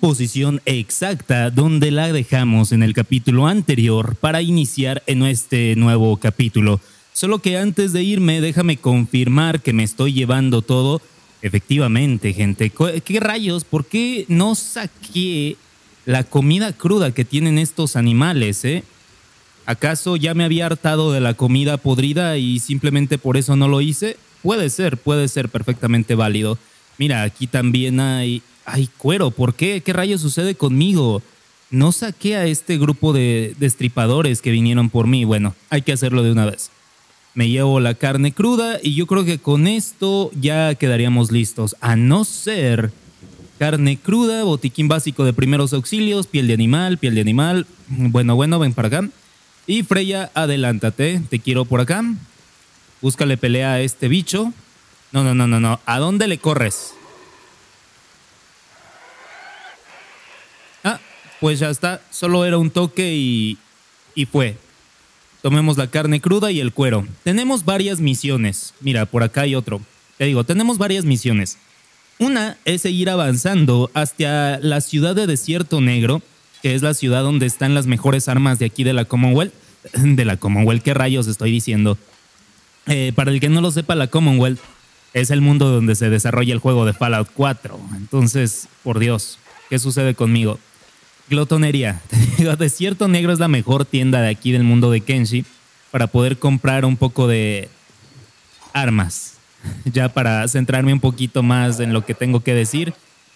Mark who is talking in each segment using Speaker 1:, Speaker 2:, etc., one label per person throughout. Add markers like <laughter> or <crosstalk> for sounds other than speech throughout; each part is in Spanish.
Speaker 1: posición exacta donde la dejamos en el capítulo anterior para iniciar en este nuevo capítulo. Solo que antes de irme, déjame confirmar que me estoy llevando todo. Efectivamente, gente. ¿Qué rayos? ¿Por qué no saqué la comida cruda que tienen estos animales, eh? ¿Acaso ya me había hartado de la comida podrida y simplemente por eso no lo hice? Puede ser, puede ser perfectamente válido. Mira, aquí también hay ay, cuero, ¿por qué? ¿Qué rayos sucede conmigo? No saqué a este grupo de destripadores que vinieron por mí. Bueno, hay que hacerlo de una vez. Me llevo la carne cruda y yo creo que con esto ya quedaríamos listos. A no ser carne cruda, botiquín básico de primeros auxilios, piel de animal, piel de animal. Bueno, bueno, ven para acá. Y Freya, adelántate, te quiero por acá. Búscale pelea a este bicho. No, no, no, no, no. ¿A dónde le corres? pues ya está, solo era un toque y, fue. Tomemos la carne cruda y el cuero. Tenemos varias misiones. Mira, por acá hay otro. Te digo, tenemos varias misiones. Una es seguir avanzando hasta la ciudad de Desierto Negro, que es la ciudad donde están las mejores armas de aquí de la Commonwealth. <laughs> De la Commonwealth, ¿qué rayos estoy diciendo? Eh, para el que no lo sepa, la Commonwealth es el mundo donde se desarrolla el juego de Fallout 4. Entonces, por Dios, ¿qué sucede conmigo? Glotonería. <laughs> Desierto Negro es la mejor tienda de aquí del mundo de Kenshi para poder comprar un poco de armas. <laughs> Ya para centrarme un poquito más en lo que tengo que decir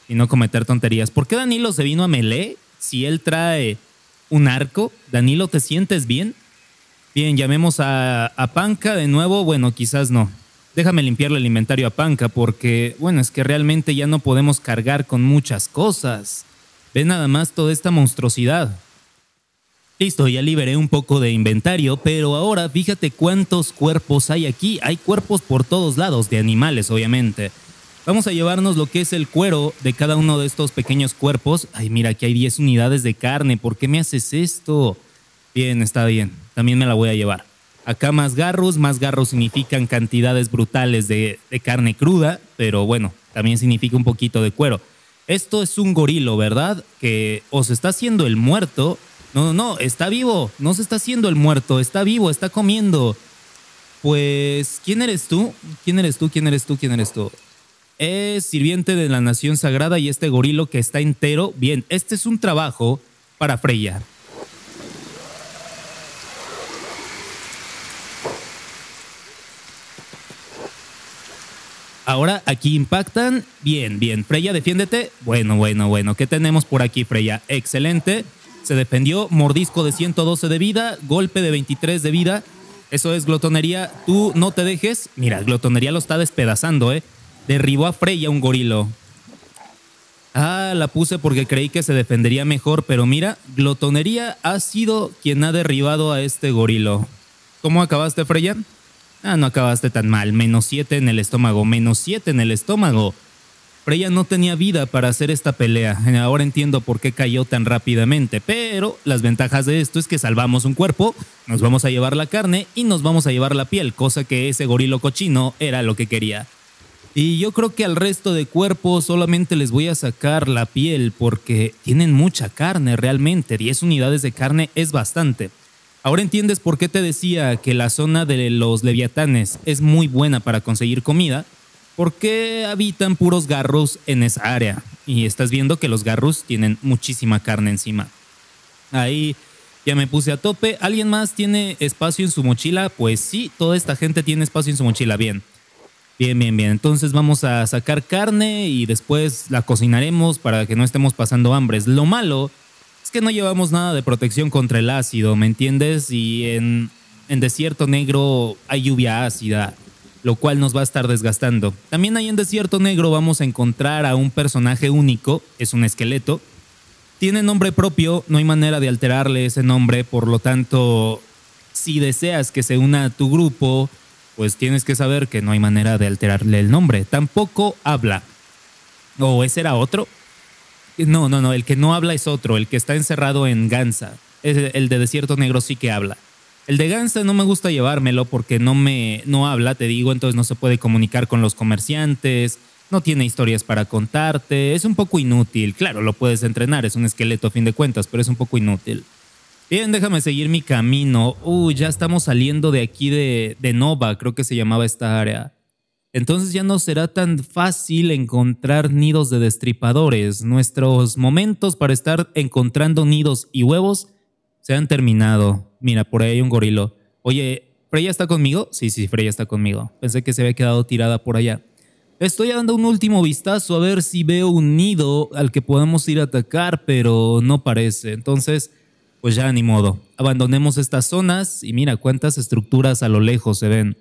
Speaker 1: y no cometer tonterías. ¿Por qué Danilo se vino a Melee si él trae un arco? Danilo, ¿te sientes bien? Bien, llamemos a, a Panca de nuevo. Bueno, quizás no. Déjame limpiarle el inventario a Panca porque, bueno, es que realmente ya no podemos cargar con muchas cosas. Ve nada más toda esta monstruosidad. Listo, ya liberé un poco de inventario, pero ahora fíjate cuántos cuerpos hay aquí. Hay cuerpos por todos lados, de animales obviamente. Vamos a llevarnos lo que es el cuero de cada uno de estos pequeños cuerpos. Ay, mira, aquí hay 10 unidades de carne. ¿Por qué me haces esto? Bien, está bien. También me la voy a llevar. Acá más garros. Más garros significan cantidades brutales de carne cruda, pero bueno, también significa un poquito de cuero esto es un gorilo, ¿verdad? Que os está haciendo el muerto. No, no, no, está vivo, no se está haciendo el muerto, está vivo, está comiendo. Pues, ¿quién eres tú? ¿Quién eres tú? ¿Quién eres tú? ¿Quién eres tú? Es sirviente de la nación sagrada y este gorilo que está entero. Bien, este es un trabajo para Freya. Ahora aquí impactan. Bien, bien. Freya, defiéndete. Bueno, bueno, bueno. ¿Qué tenemos por aquí, Freya? Excelente. Se defendió. Mordisco de 112 de vida. Golpe de 23 de vida. Eso es glotonería. Tú no te dejes. Mira, glotonería lo está despedazando, ¿eh? Derribó a Freya un gorilo. Ah, la puse porque creí que se defendería mejor, pero mira, glotonería ha sido quien ha derribado a este gorilo. ¿Cómo acabaste, Freya? ah, no acabaste tan mal, menos 7 en el estómago, menos 7 en el estómago. Pero ella no tenía vida para hacer esta pelea. Ahora entiendo por qué cayó tan rápidamente. Pero las ventajas de esto es que salvamos un cuerpo, nos vamos a llevar la carne y nos vamos a llevar la piel, cosa que ese gorilo cochino era lo que quería. Y yo creo que al resto de cuerpo solamente les voy a sacar la piel porque tienen mucha carne realmente. 10 unidades de carne es bastante. Ahora entiendes por qué te decía que la zona de los leviatanes es muy buena para conseguir comida, porque habitan puros garros en esa área. Y estás viendo que los garros tienen muchísima carne encima. Ahí ya me puse a tope. ¿Alguien más tiene espacio en su mochila? Pues sí, toda esta gente tiene espacio en su mochila. Bien. Bien, bien, bien. Entonces vamos a sacar carne y después la cocinaremos para que no estemos pasando hambre. Lo malo que no llevamos nada de protección contra el ácido, ¿me entiendes? Y en, en desierto negro hay lluvia ácida, lo cual nos va a estar desgastando. También ahí en Desierto Negro vamos a encontrar a un personaje único, es un esqueleto. Tiene nombre propio, no hay manera de alterarle ese nombre, por lo tanto, si deseas que se una a tu grupo, pues tienes que saber que no hay manera de alterarle el nombre. Tampoco habla. ¿O ese era otro? No, no, no, el que no habla es otro, el que está encerrado en Gansa. El de Desierto Negro sí que habla. El de Gansa no me gusta llevármelo porque no me no habla, te digo, entonces no se puede comunicar con los comerciantes, no tiene historias para contarte, es un poco inútil. Claro, lo puedes entrenar, es un esqueleto a fin de cuentas, pero es un poco inútil. Bien, déjame seguir mi camino. Uy, ya estamos saliendo de aquí de, de Nova, creo que se llamaba esta área. Entonces ya no será tan fácil encontrar nidos de destripadores. Nuestros momentos para estar encontrando nidos y huevos se han terminado. Mira, por ahí hay un gorilo. Oye, ¿Freya está conmigo? Sí, sí, Freya está conmigo. Pensé que se había quedado tirada por allá. Estoy dando un último vistazo a ver si veo un nido al que podamos ir a atacar, pero no parece. Entonces, pues ya ni modo. Abandonemos estas zonas y mira cuántas estructuras a lo lejos se ven.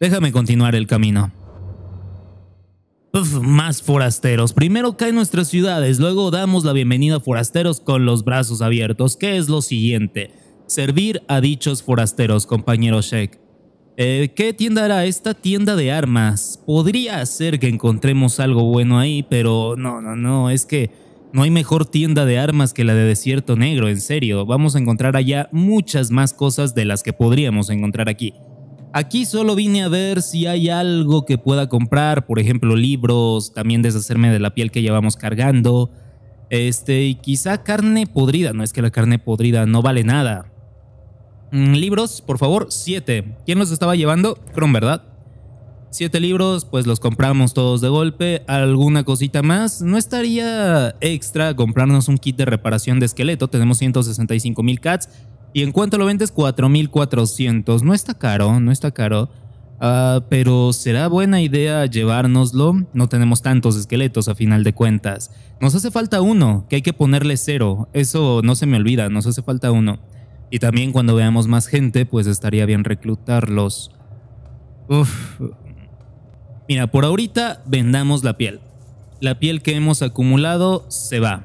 Speaker 1: Déjame continuar el camino. más forasteros. Primero caen nuestras ciudades, luego damos la bienvenida a forasteros con los brazos abiertos. ¿Qué es lo siguiente? Servir a dichos forasteros, compañero Sheik. Eh, ¿Qué tienda hará esta tienda de armas? Podría ser que encontremos algo bueno ahí, pero no, no, no, es que no hay mejor tienda de armas que la de Desierto Negro, en serio. Vamos a encontrar allá muchas más cosas de las que podríamos encontrar aquí. Aquí solo vine a ver si hay algo que pueda comprar, por ejemplo libros, también deshacerme de la piel que llevamos cargando, este, y quizá carne podrida, no es que la carne podrida no vale nada. Mm, libros, por favor, siete. ¿Quién los estaba llevando? Chrome, ¿verdad? Siete libros, pues los compramos todos de golpe. ¿Alguna cosita más? No estaría extra comprarnos un kit de reparación de esqueleto. Tenemos 165.000 mil cats y en cuanto lo vendes, 4.400. No está caro, no está caro. Ah, pero será buena idea llevárnoslo. No tenemos tantos esqueletos a final de cuentas. Nos hace falta uno, que hay que ponerle cero. Eso no se me olvida, nos hace falta uno. Y también cuando veamos más gente, pues estaría bien reclutarlos. Mira, por ahorita vendamos la piel. La piel que hemos acumulado se va.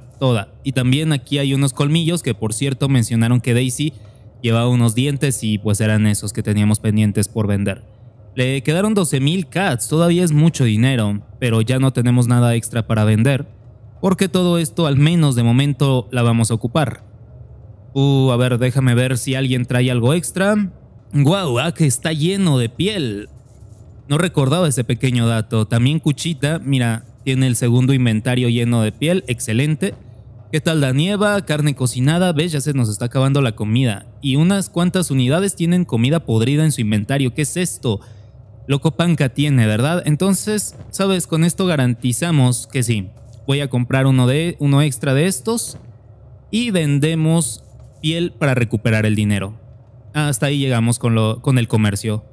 Speaker 1: Y también aquí hay unos colmillos que por cierto mencionaron que Daisy llevaba unos dientes y pues eran esos que teníamos pendientes por vender. Le quedaron 12.000 cats, todavía es mucho dinero, pero ya no tenemos nada extra para vender, porque todo esto al menos de momento la vamos a ocupar. Uh, a ver, déjame ver si alguien trae algo extra. ¡Guau! Ah, que está lleno de piel. No recordaba ese pequeño dato. También Cuchita, mira, tiene el segundo inventario lleno de piel, excelente. ¿Qué tal la nieva? Carne cocinada, ves, ya se nos está acabando la comida. Y unas cuantas unidades tienen comida podrida en su inventario. ¿Qué es esto? Loco panca tiene, ¿verdad? Entonces, sabes, con esto garantizamos que sí. Voy a comprar uno, de, uno extra de estos y vendemos piel para recuperar el dinero. Hasta ahí llegamos con, lo, con el comercio.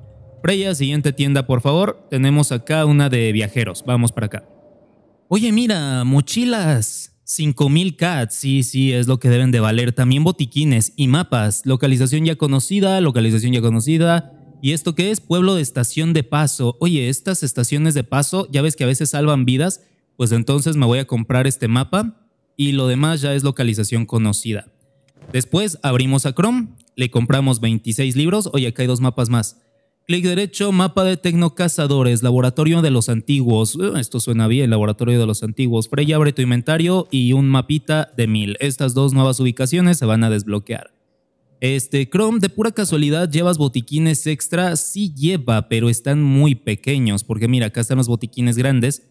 Speaker 1: Freya, siguiente tienda, por favor. Tenemos acá una de viajeros. Vamos para acá. Oye, mira, mochilas. 5000 cats, sí, sí, es lo que deben de valer. También botiquines y mapas, localización ya conocida, localización ya conocida. ¿Y esto qué es? Pueblo de estación de paso. Oye, estas estaciones de paso, ya ves que a veces salvan vidas, pues entonces me voy a comprar este mapa y lo demás ya es localización conocida. Después abrimos a Chrome, le compramos 26 libros, oye, acá hay dos mapas más. Clic derecho, mapa de tecnocazadores, laboratorio de los antiguos. Eh, esto suena bien, laboratorio de los antiguos. Freya abre tu inventario y un mapita de mil. Estas dos nuevas ubicaciones se van a desbloquear. Este, Chrome, de pura casualidad, ¿llevas botiquines extra? Sí lleva, pero están muy pequeños, porque mira, acá están los botiquines grandes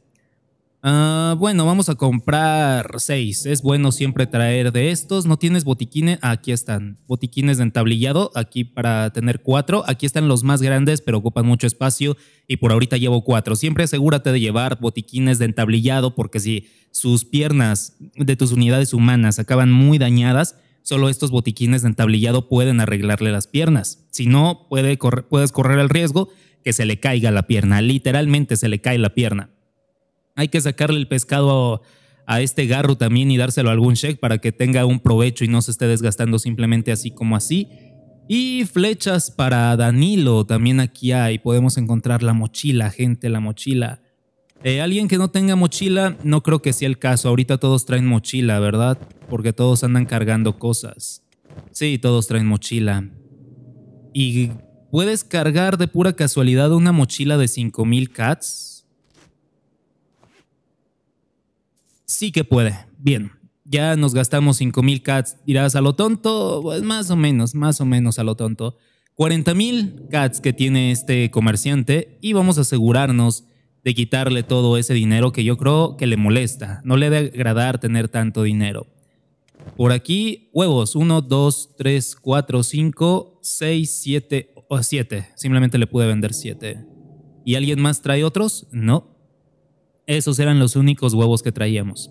Speaker 1: Ah, bueno, vamos a comprar seis. Es bueno siempre traer de estos. ¿No tienes botiquines? aquí están. Botiquines de entablillado, aquí para tener cuatro. Aquí están los más grandes, pero ocupan mucho espacio y por ahorita llevo cuatro. Siempre asegúrate de llevar botiquines de entablillado porque si sus piernas de tus unidades humanas acaban muy dañadas, solo estos botiquines de entablillado pueden arreglarle las piernas. Si no, puedes correr el riesgo que se le caiga la pierna. Literalmente se le cae la pierna. Hay que sacarle el pescado a, este garro también y dárselo a algún check para que tenga un provecho y no se esté desgastando simplemente así como así. Y flechas para Danilo, también aquí hay. Podemos encontrar la mochila, gente, la mochila. Eh, alguien que no tenga mochila, no creo que sea el caso. Ahorita todos traen mochila, ¿verdad? Porque todos andan cargando cosas. Sí, todos traen mochila. Y puedes cargar de pura casualidad una mochila de 5000 cats. sí que puede. Bien, ya nos gastamos 5,000 cats. Dirás a lo tonto, pues más o menos, más o menos a lo tonto. 40,000 cats que tiene este comerciante y vamos a asegurarnos de quitarle todo ese dinero que yo creo que le molesta. No le debe agradar tener tanto dinero. Por aquí, huevos. 1, 2, 3, 4, 5, 6, siete. o 7. Simplemente le pude vender 7. ¿Y alguien más trae otros? No. Esos eran los únicos huevos que traíamos.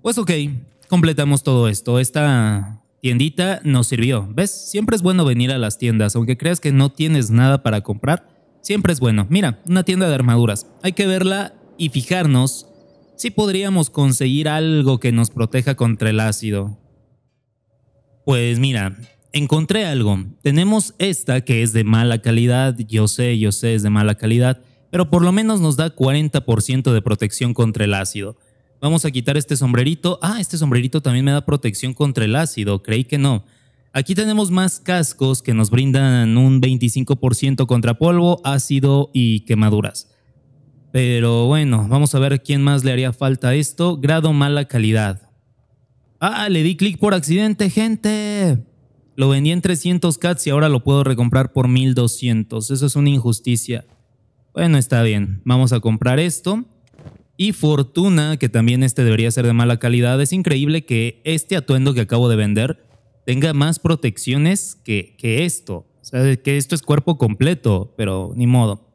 Speaker 1: Pues ok, completamos todo esto. Esta tiendita nos sirvió. ¿Ves? Siempre es bueno venir a las tiendas, aunque creas que no tienes nada para comprar. Siempre es bueno. Mira, una tienda de armaduras. Hay que verla y fijarnos si podríamos conseguir algo que nos proteja contra el ácido. Pues mira, encontré algo. Tenemos esta que es de mala calidad. Yo sé, yo sé, es de mala calidad pero por lo menos nos da 40% de protección contra el ácido. Vamos a quitar este sombrerito. Ah, este sombrerito también me da protección contra el ácido, creí que no. Aquí tenemos más cascos que nos brindan un 25% contra polvo, ácido y quemaduras. Pero bueno, vamos a ver quién más le haría falta esto. Grado mala calidad. Ah, le di clic por accidente, gente. Lo vendí en 300 cats y ahora lo puedo recomprar por 1200. Eso es una injusticia bueno, está bien, vamos a comprar esto. Y Fortuna, que también este debería ser de mala calidad, es increíble que este atuendo que acabo de vender tenga más protecciones que, que esto. O sea, que esto es cuerpo completo, pero ni modo.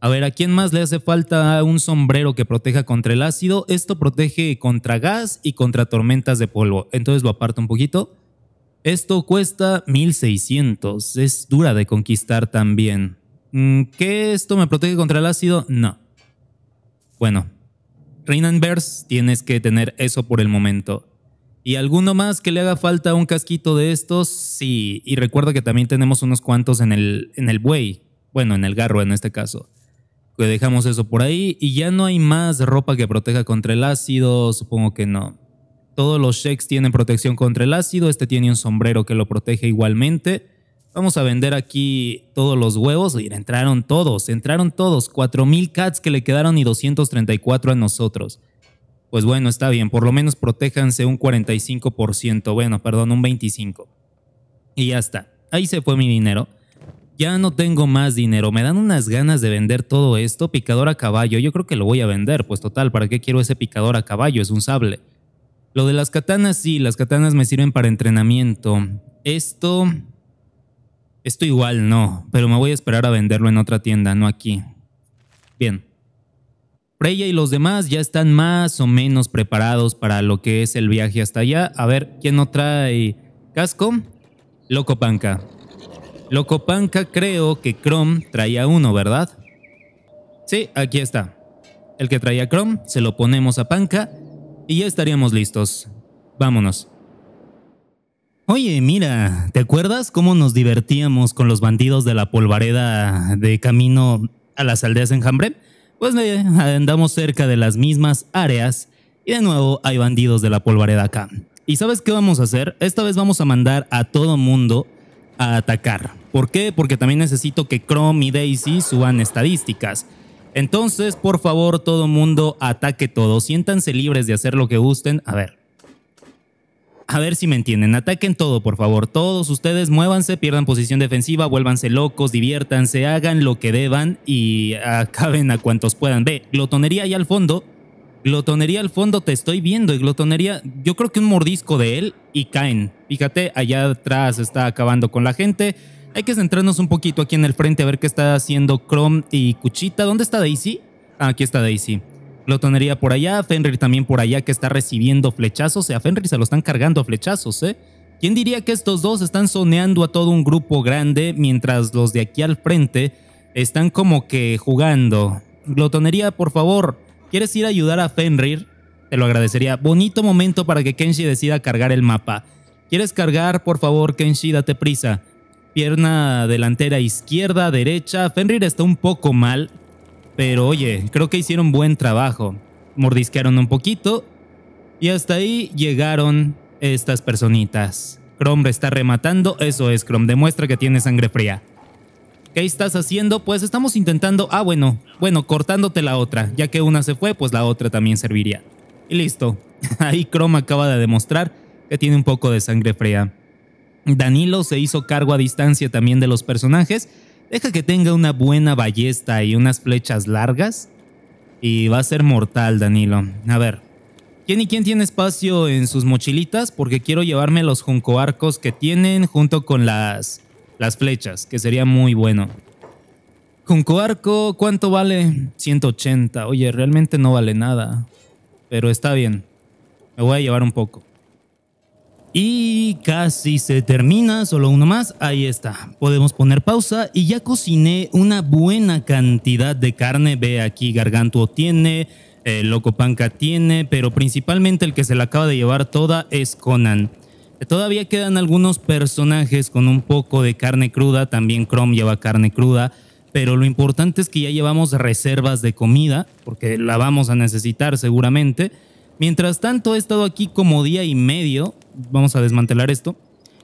Speaker 1: A ver, ¿a quién más le hace falta un sombrero que proteja contra el ácido? Esto protege contra gas y contra tormentas de polvo. Entonces lo aparto un poquito. Esto cuesta 1600. Es dura de conquistar también. Mm, ¿Que esto me protege contra el ácido? No. Bueno, Reinanvers tienes que tener eso por el momento. ¿Y alguno más que le haga falta un casquito de estos? Sí. Y recuerda que también tenemos unos cuantos en el, en el buey. Bueno, en el garro en este caso. Que dejamos eso por ahí. Y ya no hay más ropa que proteja contra el ácido. Supongo que no. Todos los shakes tienen protección contra el ácido. Este tiene un sombrero que lo protege igualmente. Vamos a vender aquí todos los huevos. Y entraron todos, entraron todos. 4.000 cats que le quedaron y 234 a nosotros. Pues bueno, está bien, por lo menos protéjanse un 45%, bueno, perdón, un 25%. Y ya está, ahí se fue mi dinero. Ya no tengo más dinero, me dan unas ganas de vender todo esto, picador a caballo, yo creo que lo voy a vender, pues total, ¿para qué quiero ese picador a caballo? Es un sable. Lo de las katanas, sí, las katanas me sirven para entrenamiento. Esto, esto igual no, pero me voy a esperar a venderlo en otra tienda, no aquí. Bien. Freya y los demás ya están más o menos preparados para lo que es el viaje hasta allá. A ver, ¿quién no trae casco? Loco Panca. Loco Panca creo que Chrome traía uno, ¿verdad? Sí, aquí está. El que traía Chrome se lo ponemos a Panca y ya estaríamos listos. Vámonos. Oye, mira, ¿te acuerdas cómo nos divertíamos con los bandidos de la polvareda de camino a las aldeas en enjambre? Pues andamos cerca de las mismas áreas y de nuevo hay bandidos de la polvareda acá. ¿Y sabes qué vamos a hacer? Esta vez vamos a mandar a todo mundo a atacar. ¿Por qué? Porque también necesito que Chrome y Daisy suban estadísticas. Entonces, por favor, todo mundo ataque todo. Siéntanse libres de hacer lo que gusten. A ver, a ver si me entienden. Ataquen todo, por favor. Todos ustedes muévanse, pierdan posición defensiva, vuélvanse locos, diviértanse, hagan lo que deban y acaben a cuantos puedan. Ve, glotonería ahí al fondo. Glotonería al fondo te estoy viendo y glotonería, yo creo que un mordisco de él y caen. Fíjate, allá atrás está acabando con la gente. Hay que centrarnos un poquito aquí en el frente a ver qué está haciendo Chrome y Cuchita. ¿Dónde está Daisy? Ah, aquí está Daisy. Glotonería por allá, Fenrir también por allá que está recibiendo flechazos. A Fenrir se lo están cargando a flechazos, ¿eh? ¿Quién diría que estos dos están soneando a todo un grupo grande mientras los de aquí al frente están como que jugando? Glotonería, por favor, ¿quieres ir a ayudar a Fenrir? Te lo agradecería. Bonito momento para que Kenshi decida cargar el mapa. ¿Quieres cargar? Por favor, Kenshi, date prisa. Pierna delantera izquierda, derecha. Fenrir está un poco mal. Pero oye, creo que hicieron buen trabajo. Mordisquearon un poquito y hasta ahí llegaron estas personitas. Chrome está rematando, eso es, Chrome, demuestra que tiene sangre fría. ¿Qué estás haciendo? Pues estamos intentando, ah bueno, bueno, cortándote la otra, ya que una se fue, pues la otra también serviría. Y listo, <laughs> ahí Chrome acaba de demostrar que tiene un poco de sangre fría. Danilo se hizo cargo a distancia también de los personajes Deja que tenga una buena ballesta y unas flechas largas y va a ser mortal, Danilo. A ver, ¿quién y quién tiene espacio en sus mochilitas? Porque quiero llevarme los juncoarcos que tienen junto con las, las flechas, que sería muy bueno. Juncoarco, ¿cuánto vale? 180. Oye, realmente no vale nada. Pero está bien. Me voy a llevar un poco. Y casi se termina, solo uno más, ahí está. Podemos poner pausa y ya cociné una buena cantidad de carne. Ve aquí, Gargantuo tiene, eh, Loco Panca tiene, pero principalmente el que se la acaba de llevar toda es Conan. Eh, todavía quedan algunos personajes con un poco de carne cruda, también Chrome lleva carne cruda, pero lo importante es que ya llevamos reservas de comida, porque la vamos a necesitar seguramente Mientras tanto, he estado aquí como día y medio. Vamos a desmantelar esto.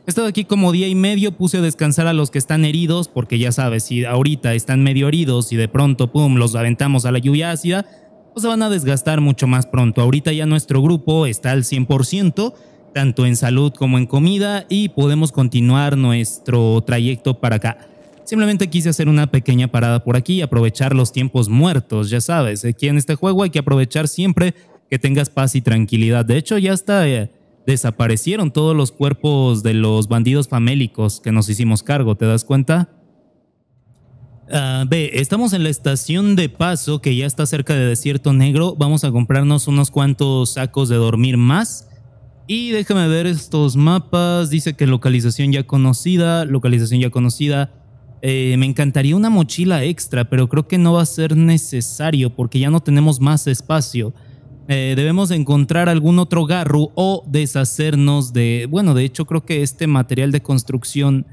Speaker 1: He estado aquí como día y medio, puse a descansar a los que están heridos, porque ya sabes, si ahorita están medio heridos y de pronto, pum, los aventamos a la lluvia ácida, pues se van a desgastar mucho más pronto. Ahorita ya nuestro grupo está al 100%, tanto en salud como en comida, y podemos continuar nuestro trayecto para acá. Simplemente quise hacer una pequeña parada por aquí y aprovechar los tiempos muertos, ya sabes, aquí en este juego hay que aprovechar siempre que tengas paz y tranquilidad. De hecho, ya está, eh, desaparecieron todos los cuerpos de los bandidos famélicos que nos hicimos cargo, ¿te das cuenta? Ah, ve, estamos en la estación de paso que ya está cerca de Desierto Negro. Vamos a comprarnos unos cuantos sacos de dormir más. Y déjame ver estos mapas. Dice que localización ya conocida, localización ya conocida. Eh, me encantaría una mochila extra, pero creo que no va a ser necesario porque ya no tenemos más espacio. Eh, debemos encontrar algún otro garro o deshacernos de... Bueno, de hecho creo que este material de construcción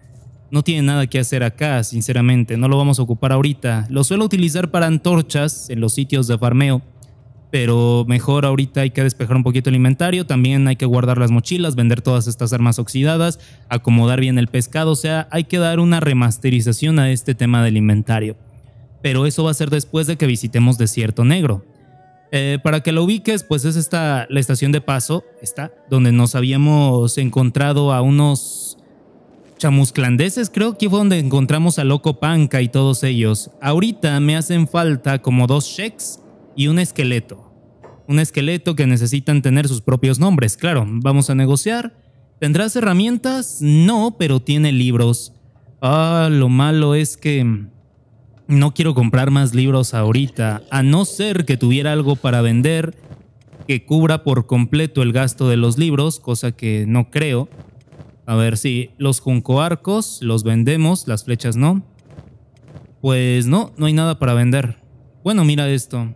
Speaker 1: no tiene nada que hacer acá, sinceramente, no lo vamos a ocupar ahorita. Lo suelo utilizar para antorchas en los sitios de farmeo, pero mejor ahorita hay que despejar un poquito el inventario, también hay que guardar las mochilas, vender todas estas armas oxidadas, acomodar bien el pescado, o sea, hay que dar una remasterización a este tema del inventario. Pero eso va a ser después de que visitemos Desierto Negro. Eh, para que lo ubiques, pues es esta, la estación de paso, está, donde nos habíamos encontrado a unos chamusclandeses, creo que fue donde encontramos a Loco Panca y todos ellos. Ahorita me hacen falta como dos cheques y un esqueleto. Un esqueleto que necesitan tener sus propios nombres, claro, vamos a negociar. ¿Tendrás herramientas? No, pero tiene libros. Ah, lo malo es que no quiero comprar más libros ahorita, a no ser que tuviera algo para vender que cubra por completo el gasto de los libros, cosa que no creo. A ver si los los arcos los vendemos, las flechas no. Pues no, no hay nada para vender. Bueno, mira esto.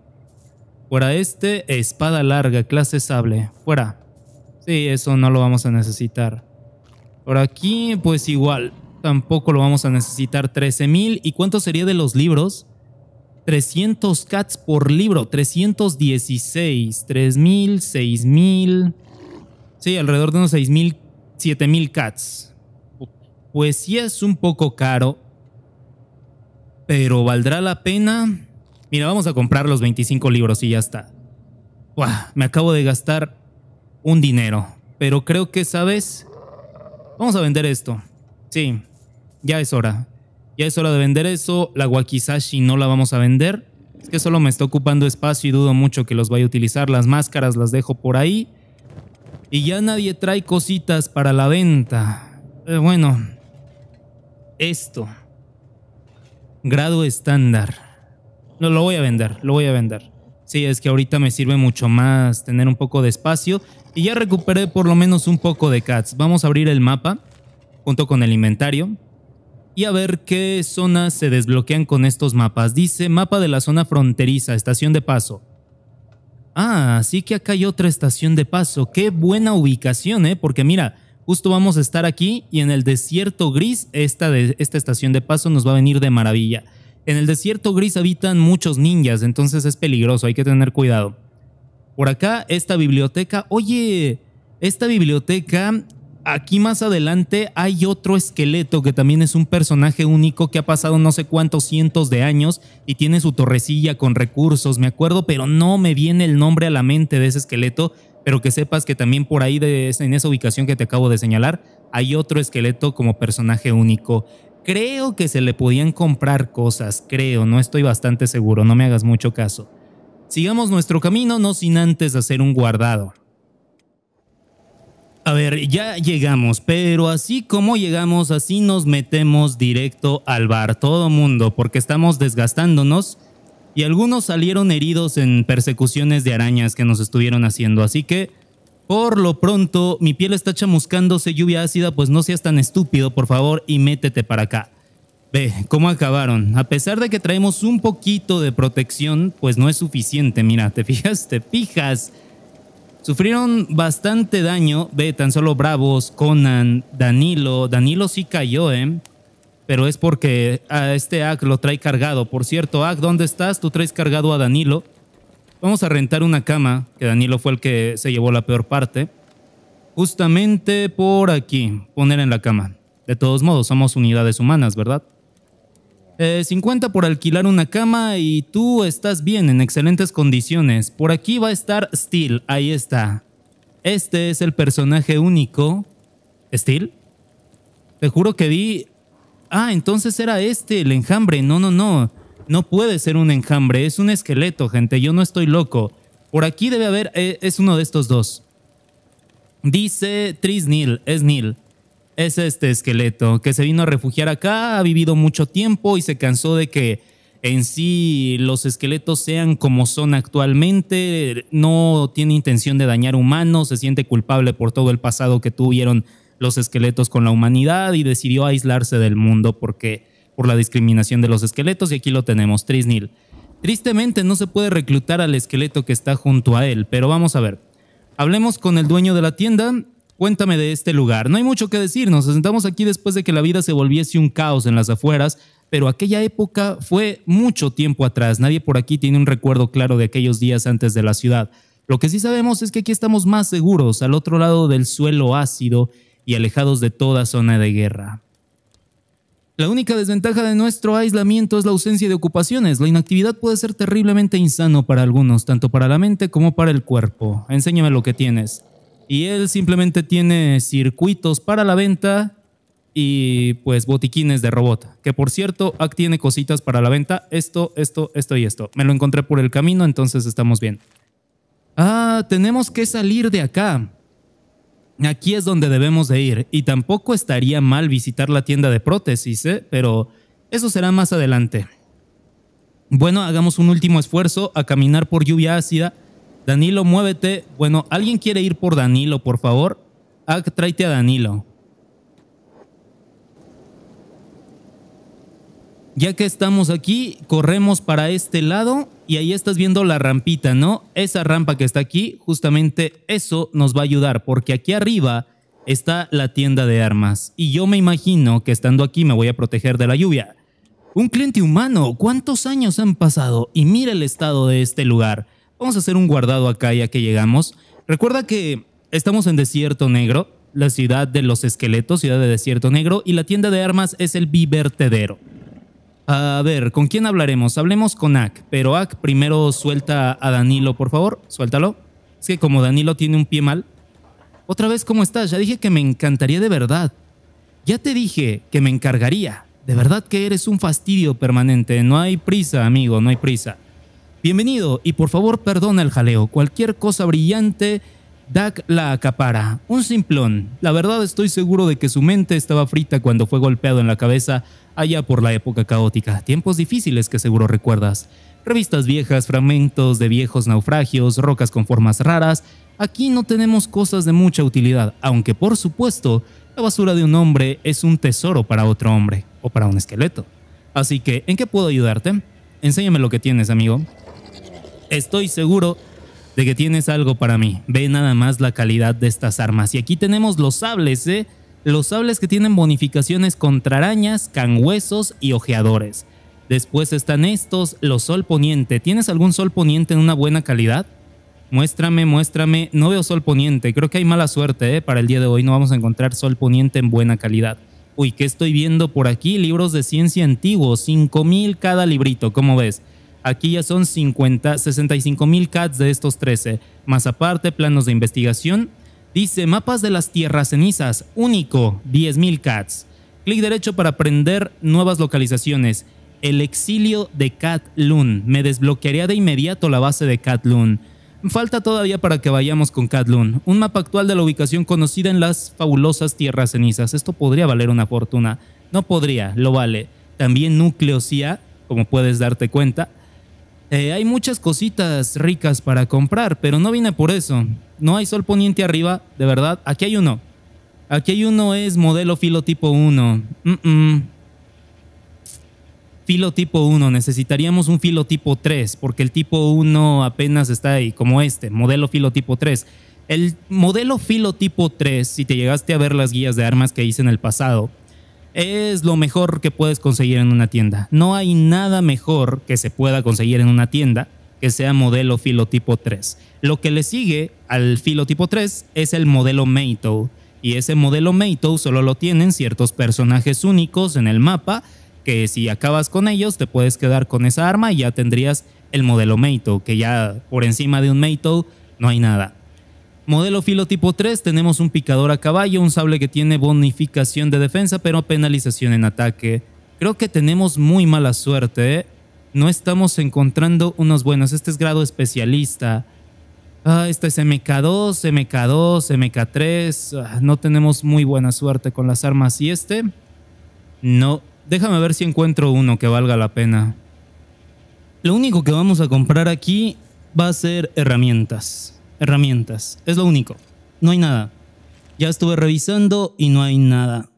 Speaker 1: Fuera este, espada larga, clase sable. Fuera. Sí, eso no lo vamos a necesitar. Por aquí, pues igual tampoco lo vamos a necesitar. 13.000. ¿Y cuánto sería de los libros? 300 cats por libro. 316. 3.000, 6.000. Sí, alrededor de unos 6.000, 7.000 cats. Pues sí es un poco caro. Pero ¿valdrá la pena? Mira, vamos a comprar los 25 libros y ya está. me acabo de gastar un dinero. Pero creo que, ¿sabes? Vamos a vender esto. Sí ya es hora. Ya es hora de vender eso. La Wakizashi no la vamos a vender. Es que solo me está ocupando espacio y dudo mucho que los vaya a utilizar. Las máscaras las dejo por ahí. Y ya nadie trae cositas para la venta. Eh, bueno, esto. Grado estándar. No, lo voy a vender, lo voy a vender. Sí, es que ahorita me sirve mucho más tener un poco de espacio. Y ya recuperé por lo menos un poco de cats. Vamos a abrir el mapa junto con el inventario y a ver qué zonas se desbloquean con estos mapas. Dice mapa de la zona fronteriza, estación de paso. Ah, sí que acá hay otra estación de paso. Qué buena ubicación, ¿eh? Porque mira, justo vamos a estar aquí y en el desierto gris, esta, esta estación de paso nos va a venir de maravilla. En el desierto gris habitan muchos ninjas, entonces es peligroso, hay que tener cuidado. Por acá, esta biblioteca. Oye, esta biblioteca Aquí más adelante hay otro esqueleto que también es un personaje único que ha pasado no sé cuántos cientos de años y tiene su torrecilla con recursos, me acuerdo, pero no me viene el nombre a la mente de ese esqueleto, pero que sepas que también por ahí de, en esa ubicación que te acabo de señalar hay otro esqueleto como personaje único. Creo que se le podían comprar cosas, creo, no estoy bastante seguro, no me hagas mucho caso. Sigamos nuestro camino no sin antes hacer un guardado. A ver, ya llegamos, pero así como llegamos, así nos metemos directo al bar, todo mundo, porque estamos desgastándonos y algunos salieron heridos en persecuciones de arañas que nos estuvieron haciendo, así que por lo pronto mi piel está chamuscándose lluvia ácida, pues no seas tan estúpido, por favor, y métete para acá. Ve, ¿cómo acabaron? A pesar de que traemos un poquito de protección, pues no es suficiente, mira, te fijas, te fijas. Sufrieron bastante daño ve tan solo Bravos, Conan, Danilo. Danilo sí cayó, ¿eh? Pero es porque a este Ak lo trae cargado. Por cierto, Ak, ¿dónde estás? Tú traes cargado a Danilo. Vamos a rentar una cama, que Danilo fue el que se llevó la peor parte. Justamente por aquí, poner en la cama. De todos modos, somos unidades humanas, ¿verdad? Eh, 50 por alquilar una cama y tú estás bien, en excelentes condiciones. Por aquí va a estar Steel, ahí está. Este es el personaje único. ¿Steel? Te juro que vi... Ah, entonces era este, el enjambre. No, no, no. No puede ser un enjambre, es un esqueleto, gente. Yo no estoy loco. Por aquí debe haber... Eh, es uno de estos dos. Dice Tris Neil, es Neil es este esqueleto que se vino a refugiar acá, ha vivido mucho tiempo y se cansó de que en sí los esqueletos sean como son actualmente, no tiene intención de dañar humanos, se siente culpable por todo el pasado que tuvieron los esqueletos con la humanidad y decidió aislarse del mundo porque por la discriminación de los esqueletos y aquí lo tenemos, Trisnil. Tristemente no se puede reclutar al esqueleto que está junto a él, pero vamos a ver. Hablemos con el dueño de la tienda, Cuéntame de este lugar. No hay mucho que decir. Nos sentamos aquí después de que la vida se volviese un caos en las afueras, pero aquella época fue mucho tiempo atrás. Nadie por aquí tiene un recuerdo claro de aquellos días antes de la ciudad. Lo que sí sabemos es que aquí estamos más seguros, al otro lado del suelo ácido y alejados de toda zona de guerra. La única desventaja de nuestro aislamiento es la ausencia de ocupaciones. La inactividad puede ser terriblemente insano para algunos, tanto para la mente como para el cuerpo. Enséñame lo que tienes. Y él simplemente tiene circuitos para la venta y pues botiquines de robot. Que por cierto, ACK tiene cositas para la venta. Esto, esto, esto y esto. Me lo encontré por el camino, entonces estamos bien. Ah, tenemos que salir de acá. Aquí es donde debemos de ir. Y tampoco estaría mal visitar la tienda de prótesis, ¿eh? pero eso será más adelante. Bueno, hagamos un último esfuerzo a caminar por lluvia ácida Danilo, muévete. Bueno, ¿alguien quiere ir por Danilo, por favor? Ah, tráete a Danilo. Ya que estamos aquí, corremos para este lado y ahí estás viendo la rampita, ¿no? Esa rampa que está aquí, justamente eso nos va a ayudar porque aquí arriba está la tienda de armas y yo me imagino que estando aquí me voy a proteger de la lluvia. Un cliente humano, ¿cuántos años han pasado? Y mira el estado de este lugar. Vamos a hacer un guardado acá ya que llegamos. Recuerda que estamos en Desierto Negro, la ciudad de los esqueletos, ciudad de Desierto Negro, y la tienda de armas es el Bivertedero. A ver, ¿con quién hablaremos? Hablemos con Ak, pero Ak primero suelta a Danilo, por favor, suéltalo. Es que como Danilo tiene un pie mal. Otra vez, ¿cómo estás? Ya dije que me encantaría de verdad. Ya te dije que me encargaría. De verdad que eres un fastidio permanente. No hay prisa, amigo, no hay prisa. Bienvenido y por favor perdona el jaleo. Cualquier cosa brillante, Dak la acapara. Un simplón. La verdad estoy seguro de que su mente estaba frita cuando fue golpeado en la cabeza allá por la época caótica. Tiempos difíciles que seguro recuerdas. Revistas viejas, fragmentos de viejos naufragios, rocas con formas raras. Aquí no tenemos cosas de mucha utilidad, aunque por supuesto la basura de un hombre es un tesoro para otro hombre o para un esqueleto. Así que, ¿en qué puedo ayudarte? Enséñame lo que tienes, amigo estoy seguro de que tienes algo para mí. Ve nada más la calidad de estas armas. Y aquí tenemos los sables, ¿eh? Los sables que tienen bonificaciones contra arañas, canhuesos y ojeadores. Después están estos, los sol poniente. ¿Tienes algún sol poniente en una buena calidad? Muéstrame, muéstrame. No veo sol poniente. Creo que hay mala suerte, ¿eh? Para el día de hoy no vamos a encontrar sol poniente en buena calidad. Uy, ¿qué estoy viendo por aquí? Libros de ciencia antiguos. 5000 cada librito, ¿cómo ves? Aquí ya son 50, 65 mil cats de estos 13, más aparte planos de investigación. Dice mapas de las tierras cenizas, único, 10.000 mil cats. Clic derecho para aprender nuevas localizaciones. El exilio de Cat Loon. Me desbloquearía de inmediato la base de Cat Loon. Falta todavía para que vayamos con Cat Loon, un mapa actual de la ubicación conocida en las fabulosas tierras cenizas. Esto podría valer una fortuna. No podría, lo vale. También Nucleosía, como puedes darte cuenta, eh, hay muchas cositas ricas para comprar, pero no vine por eso. No hay sol poniente arriba, de verdad. Aquí hay uno. Aquí hay uno es modelo filo tipo 1. Filo tipo 1. Necesitaríamos un filo tipo 3, porque el tipo 1 apenas está ahí, como este, modelo filo tipo 3. El modelo filo tipo 3, si te llegaste a ver las guías de armas que hice en el pasado, es lo mejor que puedes conseguir en una tienda. No hay nada mejor que se pueda conseguir en una tienda que sea modelo filotipo 3. Lo que le sigue al filotipo 3 es el modelo Meito. Y ese modelo Meito solo lo tienen ciertos personajes únicos en el mapa, que si acabas con ellos te puedes quedar con esa arma y ya tendrías el modelo Meito, que ya por encima de un Meito no hay nada. Modelo filo tipo 3, tenemos un picador a caballo, un sable que tiene bonificación de defensa, pero penalización en ataque. Creo que tenemos muy mala suerte, ¿eh? No estamos encontrando unos buenos. Este es grado especialista. Ah, este es MK2, MK2, MK3. no tenemos muy buena suerte con las armas. ¿Y este? No. Déjame ver si encuentro uno que valga la pena. Lo único que vamos a comprar aquí va a ser herramientas herramientas. Es lo único. No hay nada. Ya estuve revisando y no hay nada.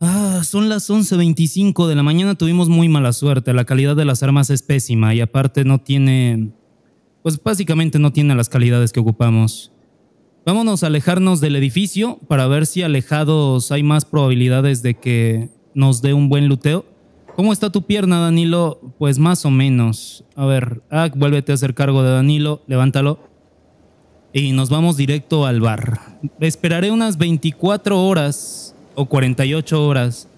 Speaker 1: Ah, son las 11.25 de la mañana, tuvimos muy mala suerte, la calidad de las armas es pésima y aparte no tiene... Pues básicamente no tiene las calidades que ocupamos. Vámonos a alejarnos del edificio para ver si alejados hay más probabilidades de que nos dé un buen luteo. ¿Cómo está tu pierna, Danilo? Pues más o menos. A ver, ah, vuélvete a hacer cargo de Danilo, levántalo y nos vamos directo al bar. Esperaré unas 24 horas o 48 horas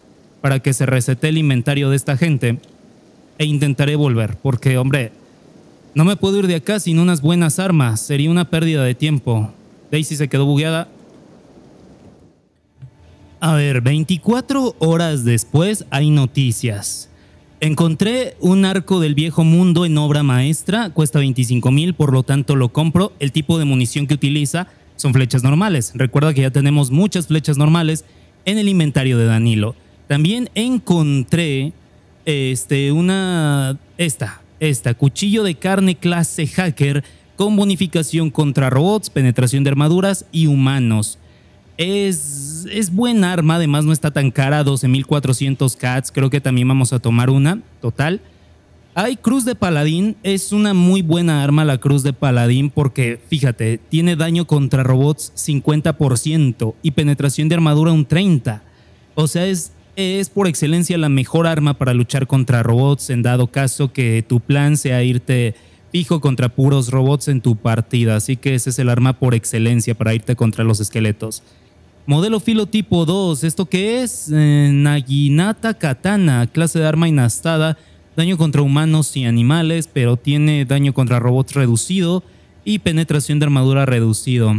Speaker 1: para que se resete el inventario de esta gente e intentaré volver, porque hombre, no me puedo ir de acá sin unas buenas armas, sería una pérdida de tiempo. Daisy se quedó bugueada. A ver, 24 horas después hay noticias. Encontré un arco del viejo mundo en obra maestra, cuesta 25 mil, por lo tanto lo compro. El tipo de munición que utiliza son flechas normales. Recuerda que ya tenemos muchas flechas normales en el inventario de Danilo. También encontré este, una, esta, esta, cuchillo de carne clase hacker con bonificación contra robots, penetración de armaduras y humanos. Es es, buena buen arma, además no está tan cara, 12.400 cats, creo que también vamos a tomar una, total. Hay Cruz de Paladín, es una muy buena arma la Cruz de Paladín porque, fíjate, tiene daño contra robots 50% y penetración de armadura un 30%. O sea, es, es por excelencia la mejor arma para luchar contra robots en dado caso que tu plan sea irte fijo contra puros robots en tu partida. Así que ese es el arma por excelencia para irte contra los esqueletos. Modelo filo tipo 2, ¿esto qué es? Eh, naginata Katana, clase de arma inastada, daño contra humanos y animales, pero tiene daño contra robots reducido y penetración de armadura reducido.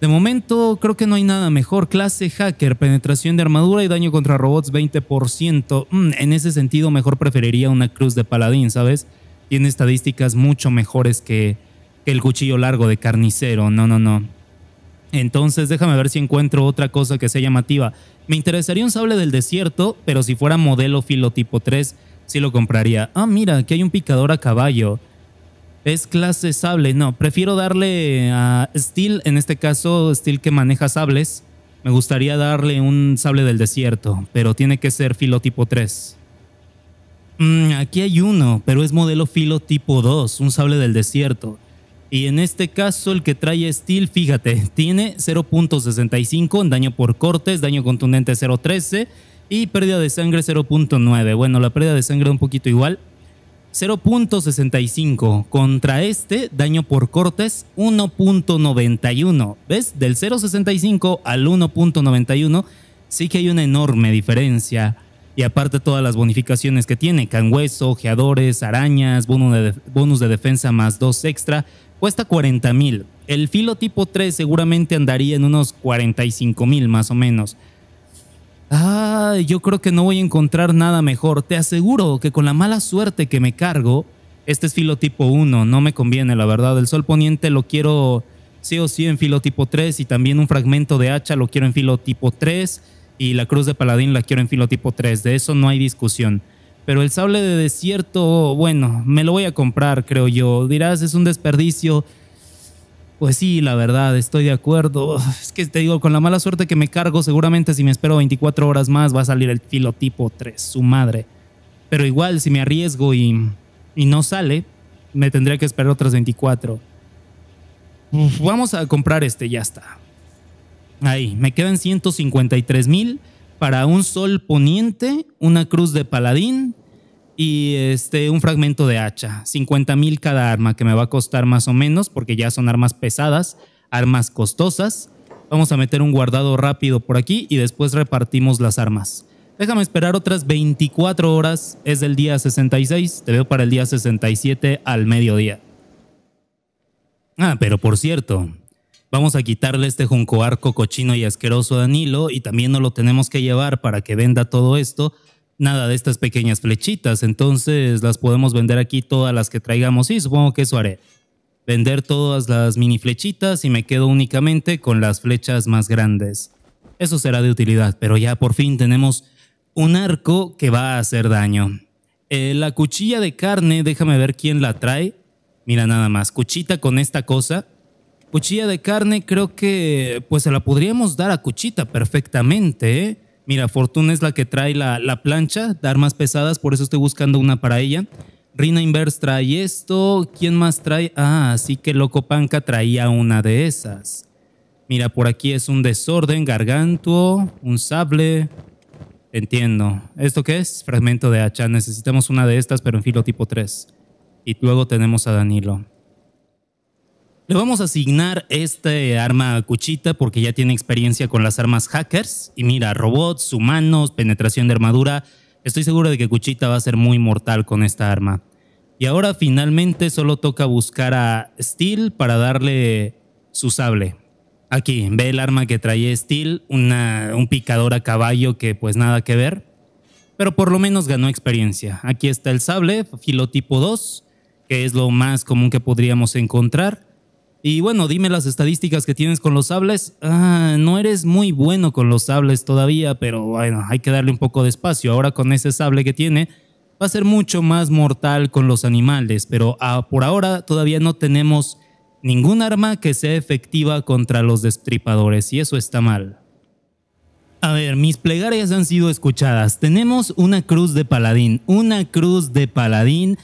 Speaker 1: De momento creo que no hay nada mejor. Clase hacker, penetración de armadura y daño contra robots 20%. Mm, en ese sentido mejor preferiría una cruz de paladín, ¿sabes? Tiene estadísticas mucho mejores que el cuchillo largo de carnicero. No, no, no. Entonces déjame ver si encuentro otra cosa que sea llamativa. Me interesaría un sable del desierto, pero si fuera modelo filotipo 3, sí lo compraría. Ah, mira, aquí hay un picador a caballo. Es clase sable. No, prefiero darle a Steel, en este caso Steel que maneja sables. Me gustaría darle un sable del desierto, pero tiene que ser filo tipo 3. Mm, aquí hay uno, pero es modelo filo tipo 2, un sable del desierto. Y en este caso, el que trae Steel, fíjate, tiene 0.65 en daño por cortes, daño contundente 0.13 y pérdida de sangre 0.9. Bueno, la pérdida de sangre un poquito igual. 0.65 contra este daño por cortes 1.91. ¿Ves? Del 0.65 al 1.91 sí que hay una enorme diferencia. Y aparte todas las bonificaciones que tiene, cangüeso geadores arañas, bonus de, bonus de defensa más 2 extra, Cuesta 40 mil. El filo tipo 3 seguramente andaría en unos 45 mil más o menos. Ah, yo creo que no voy a encontrar nada mejor. Te aseguro que con la mala suerte que me cargo, este es filo tipo 1, no me conviene, la verdad. El sol poniente lo quiero sí o sí en filo tipo 3 y también un fragmento de hacha lo quiero en filo tipo 3 y la cruz de paladín la quiero en filo tipo 3. De eso no hay discusión. Pero el sable de desierto, bueno, me lo voy a comprar, creo yo. Dirás, es un desperdicio. Pues sí, la verdad, estoy de acuerdo. Es que te digo, con la mala suerte que me cargo, seguramente si me espero 24 horas más va a salir el filotipo 3, su madre. Pero igual, si me arriesgo y, y no sale, me tendría que esperar otras 24. vamos a comprar este, ya está. Ahí, me quedan 153 mil para un sol poniente, una cruz de paladín y este, un fragmento de hacha. 50 mil cada arma, que me va a costar más o menos, porque ya son armas pesadas, armas costosas. Vamos a meter un guardado rápido por aquí y después repartimos las armas. Déjame esperar otras 24 horas, es del día 66, te veo para el día 67 al mediodía. Ah, pero por cierto, vamos a quitarle este junco arco cochino y asqueroso a Danilo y también no lo tenemos que llevar para que venda todo esto. Nada de estas pequeñas flechitas, entonces las podemos vender aquí todas las que traigamos y supongo que eso haré. Vender todas las mini flechitas y me quedo únicamente con las flechas más grandes. Eso será de utilidad, pero ya por fin tenemos un arco que va a hacer daño. Eh, la cuchilla de carne, déjame ver quién la trae. Mira nada más, cuchita con esta cosa Cuchilla de carne creo que pues se la podríamos dar a Cuchita perfectamente. ¿eh? Mira, Fortuna es la que trae la, la plancha de armas pesadas, por eso estoy buscando una para ella. Rina Inverse trae esto. ¿Quién más trae? Ah, así que Loco Panca traía una de esas. Mira, por aquí es un desorden, gargantuo, un sable. Entiendo. ¿Esto qué es? Fragmento de hacha. Necesitamos una de estas, pero en filo tipo 3. Y luego tenemos a Danilo. Le vamos a asignar este arma a cuchita porque ya tiene experiencia con las armas hackers. Y mira, robots, humanos, penetración de armadura. Estoy seguro de que Cuchita va a ser muy mortal con esta arma. Y ahora finalmente solo toca buscar a Steel para darle su sable. Aquí, ve el arma que traía Steel, una, un picador a caballo que pues nada que ver. Pero por lo menos ganó experiencia. Aquí está el sable, filo tipo 2, que es lo más común que podríamos encontrar. Y bueno, dime las estadísticas que tienes con los sables. Ah, no eres muy bueno con los sables todavía, pero bueno, hay que darle un poco de espacio. Ahora con ese sable que tiene, va a ser mucho más mortal con los animales, pero ah, por ahora todavía no tenemos ningún arma que sea efectiva contra los destripadores y eso está mal. A ver, mis plegarias han sido escuchadas. Tenemos una cruz de paladín, una cruz de paladín.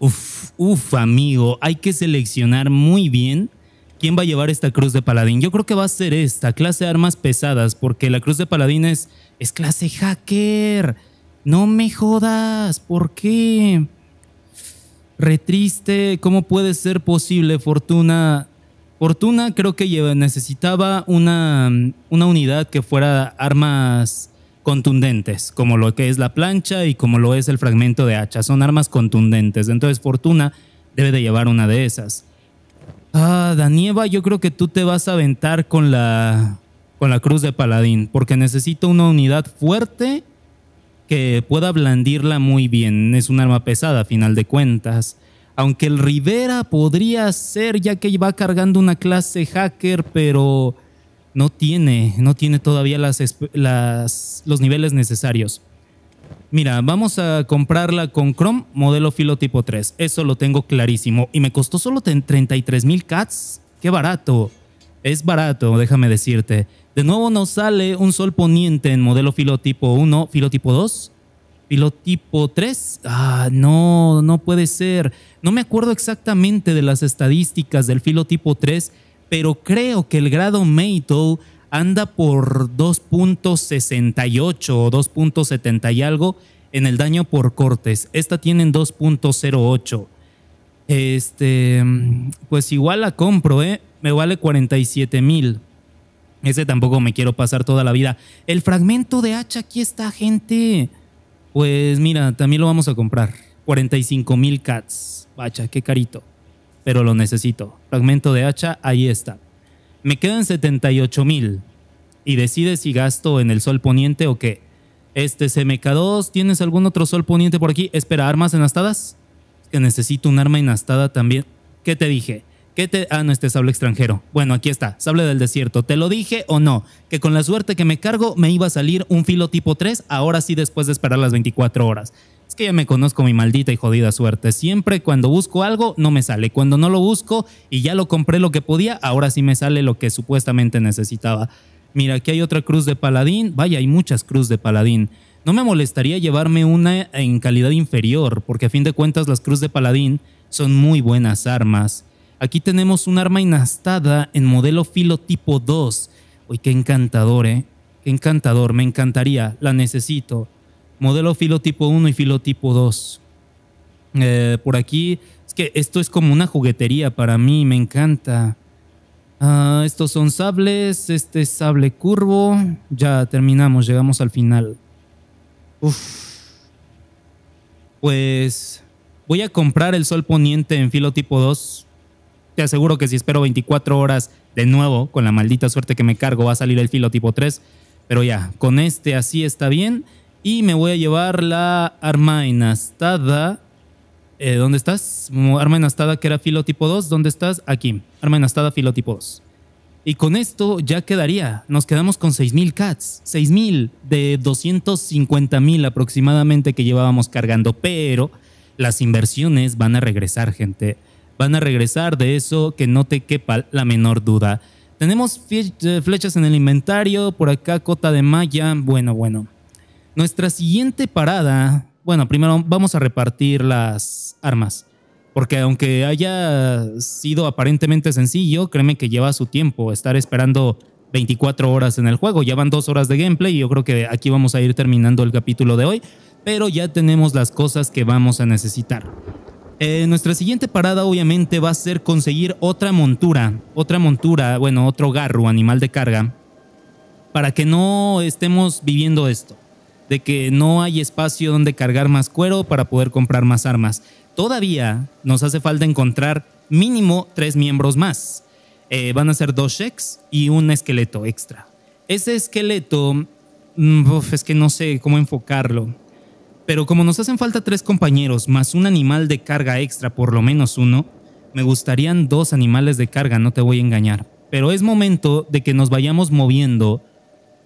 Speaker 1: Uf, uf, amigo, hay que seleccionar muy bien quién va a llevar esta cruz de paladín. Yo creo que va a ser esta, clase de armas pesadas, porque la cruz de paladín es, clase hacker. No me jodas, ¿por qué? Retriste, ¿cómo puede ser posible Fortuna? Fortuna creo que necesitaba una, una unidad que fuera armas contundentes, como lo que es la plancha y como lo es el fragmento de hacha. Son armas contundentes, entonces Fortuna debe de llevar una de esas. Ah, Danieva, yo creo que tú te vas a aventar con la, con la cruz de paladín, porque necesito una unidad fuerte que pueda blandirla muy bien. Es un arma pesada, a final de cuentas. Aunque el Rivera podría ser, ya que va cargando una clase hacker, pero no tiene, no tiene todavía los niveles necesarios mira, vamos a comprarla con Chrome modelo filo tipo 3. Eso lo tengo clarísimo. Y me costó solo 33 mil cats. Qué barato. Es barato, déjame decirte. De nuevo nos sale un sol poniente en modelo filotipo 1, filotipo 2, ¿Filotipo 3. Ah, no, no puede ser. No me acuerdo exactamente de las estadísticas del filo tipo 3, pero creo que el grado mateo anda por 2.68 o 2.70 y algo en el daño por cortes. Esta tiene 2.08. Este, pues igual la compro, ¿eh? Me vale 47 mil. Ese tampoco me quiero pasar toda la vida. El fragmento de hacha aquí está, gente. Pues mira, también lo vamos a comprar. 45 mil cats. hacha qué carito. Pero lo necesito. Fragmento de hacha, ahí está. Me quedan 78 mil. Y decide si gasto en el sol poniente o qué. Este CMK2, ¿tienes algún otro sol poniente por aquí? Espera, armas enastadas. Que necesito un arma enastada también. ¿Qué te dije? ¿Qué te... Ah, no, este sable extranjero. Bueno, aquí está, sable del desierto. ¿Te lo dije o no? Que con la suerte que me cargo me iba a salir un filo tipo 3, ahora sí después de esperar las 24 horas. Es que ya me conozco mi maldita y jodida suerte. Siempre cuando busco algo no me sale. Cuando no lo busco y ya lo compré lo que podía, ahora sí me sale lo que supuestamente necesitaba. Mira, aquí hay otra cruz de paladín. Vaya, hay muchas cruz de paladín. No me molestaría llevarme una en calidad inferior, porque a fin de cuentas las cruz de paladín son muy buenas armas. Aquí tenemos un arma inastada en modelo filo tipo 2. Uy, qué encantador, ¿eh? Qué encantador, me encantaría, la necesito modelo filotipo 1 y filotipo 2. Eh, por aquí, es que esto es como una juguetería para mí, me encanta. Ah, estos son sables, este es sable curvo. Ya terminamos, llegamos al final. Uf. Pues voy a comprar el sol poniente en filo tipo 2. Te aseguro que si espero 24 horas de nuevo, con la maldita suerte que me cargo, va a salir el filo tipo 3. Pero ya, con este así está bien. Y me voy a llevar la arma enastada. Eh, ¿Dónde estás? Arma enastada que era filo tipo 2. ¿Dónde estás? Aquí. Arma enastada filo tipo 2. Y con esto ya quedaría. Nos quedamos con 6.000 cats. 6.000 de 250.000 aproximadamente que llevábamos cargando. Pero las inversiones van a regresar, gente. Van a regresar de eso que no te quepa la menor duda. Tenemos eh, flechas en el inventario. Por acá cota de malla. Bueno, bueno. Nuestra siguiente parada, bueno, primero vamos a repartir las armas, porque aunque haya sido aparentemente sencillo, créeme que lleva su tiempo estar esperando 24 horas en el juego. Llevan van dos horas de gameplay y yo creo que aquí vamos a ir terminando el capítulo de hoy. Pero ya tenemos las cosas que vamos a necesitar. Eh, nuestra siguiente parada obviamente va a ser conseguir otra montura. Otra montura, bueno, otro garro, animal de carga. Para que no estemos viviendo esto de que no hay espacio donde cargar más cuero para poder comprar más armas. Todavía nos hace falta encontrar mínimo tres miembros más. Eh, van a ser dos checks y un esqueleto extra. Ese esqueleto, mm, es que no sé cómo enfocarlo. Pero como nos hacen falta tres compañeros más un animal de carga extra, por lo menos uno, me gustarían dos animales de carga, no te voy a engañar. Pero es momento de que nos vayamos moviendo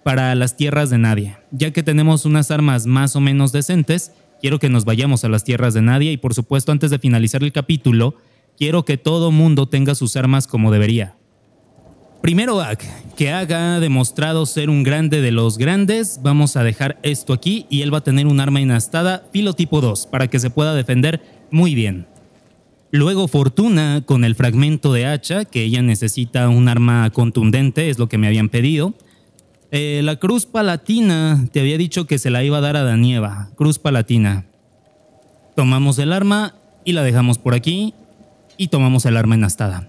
Speaker 1: para las tierras de nadie. Ya que tenemos unas armas más o menos decentes, quiero que nos vayamos a las tierras de nadie y por supuesto antes de finalizar el capítulo, quiero que todo mundo tenga sus armas como debería. Primero Ag. que haga demostrado ser un grande de los grandes, vamos a dejar esto aquí y él va a tener un arma enastada. filo tipo 2 para que se pueda defender muy bien. Luego Fortuna con el fragmento de hacha, que ella necesita un arma contundente, es lo que me habían pedido. Eh, la Cruz Palatina, te había dicho que se la iba a dar a Danieva. Cruz Palatina. Tomamos el arma y la dejamos por aquí y tomamos el arma enastada.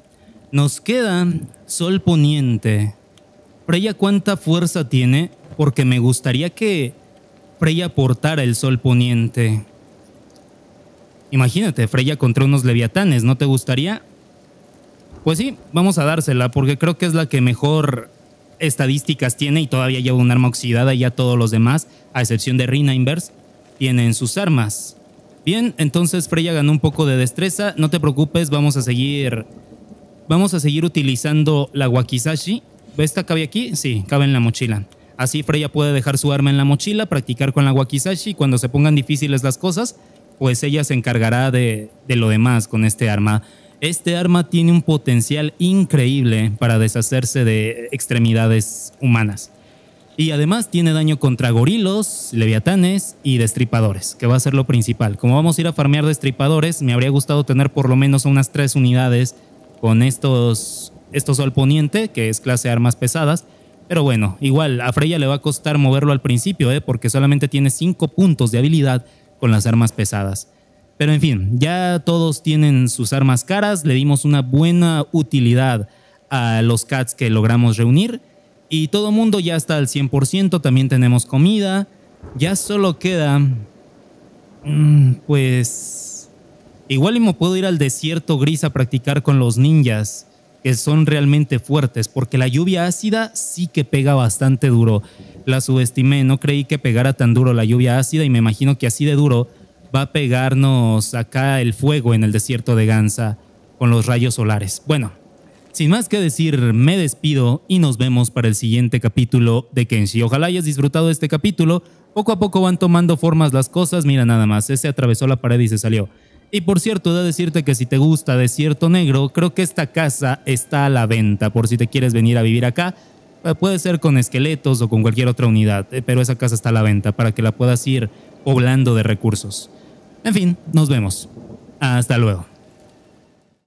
Speaker 1: Nos queda Sol Poniente. Freya, ¿cuánta fuerza tiene? Porque me gustaría que Freya portara el Sol Poniente. Imagínate, Freya contra unos leviatanes, ¿no te gustaría? Pues sí, vamos a dársela porque creo que es la que mejor estadísticas tiene y todavía lleva un arma oxidada y ya todos los demás, a excepción de Rina Inverse, tienen sus armas. Bien, entonces Freya ganó un poco de destreza. No te preocupes, vamos a seguir. Vamos a seguir utilizando la Wakizashi. ¿Esta cabe aquí? Sí, cabe en la mochila. Así Freya puede dejar su arma en la mochila, practicar con la Wakizashi y cuando se pongan difíciles las cosas, pues ella se encargará de, de lo demás con este arma. Este arma tiene un potencial increíble para deshacerse de extremidades humanas. Y además tiene daño contra gorilos, leviatanes y destripadores, que va a ser lo principal. Como vamos a ir a farmear destripadores, me habría gustado tener por lo menos unas tres unidades con estos, estos al poniente, que es clase armas pesadas. Pero bueno, igual a Freya le va a costar moverlo al principio, ¿eh? porque solamente tiene cinco puntos de habilidad con las armas pesadas. Pero en fin, ya todos tienen sus armas caras, le dimos una buena utilidad a los cats que logramos reunir y todo mundo ya está al 100%, también tenemos comida, ya solo queda mm, pues igual y me puedo ir al desierto gris a practicar con los ninjas que son realmente fuertes, porque la lluvia ácida sí que pega bastante duro. La subestimé, no creí que pegara tan duro la lluvia ácida y me imagino que así de duro va a pegarnos acá el fuego en el desierto de Gansa con los rayos solares. Bueno, sin más que decir, me despido y nos vemos para el siguiente capítulo de Kenshi. Ojalá hayas disfrutado de este capítulo. Poco a poco van tomando formas las cosas. Mira nada más, ese atravesó la pared y se salió. Y por cierto, he de decirte que si te gusta Desierto Negro, creo que esta casa está a la venta por si te quieres venir a vivir acá. Eh, puede ser con esqueletos o con cualquier otra unidad, eh, pero esa casa está a la venta para que la puedas ir poblando de recursos. En fin, nos vemos. Hasta luego.